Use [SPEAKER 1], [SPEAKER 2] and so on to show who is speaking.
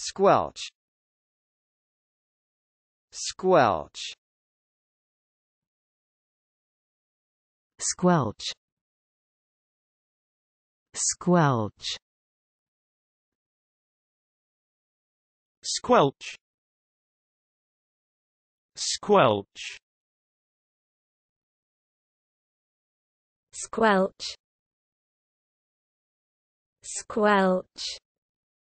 [SPEAKER 1] Squelch Squelch Squelch Squelch Squelch Squelch Squelch Squelch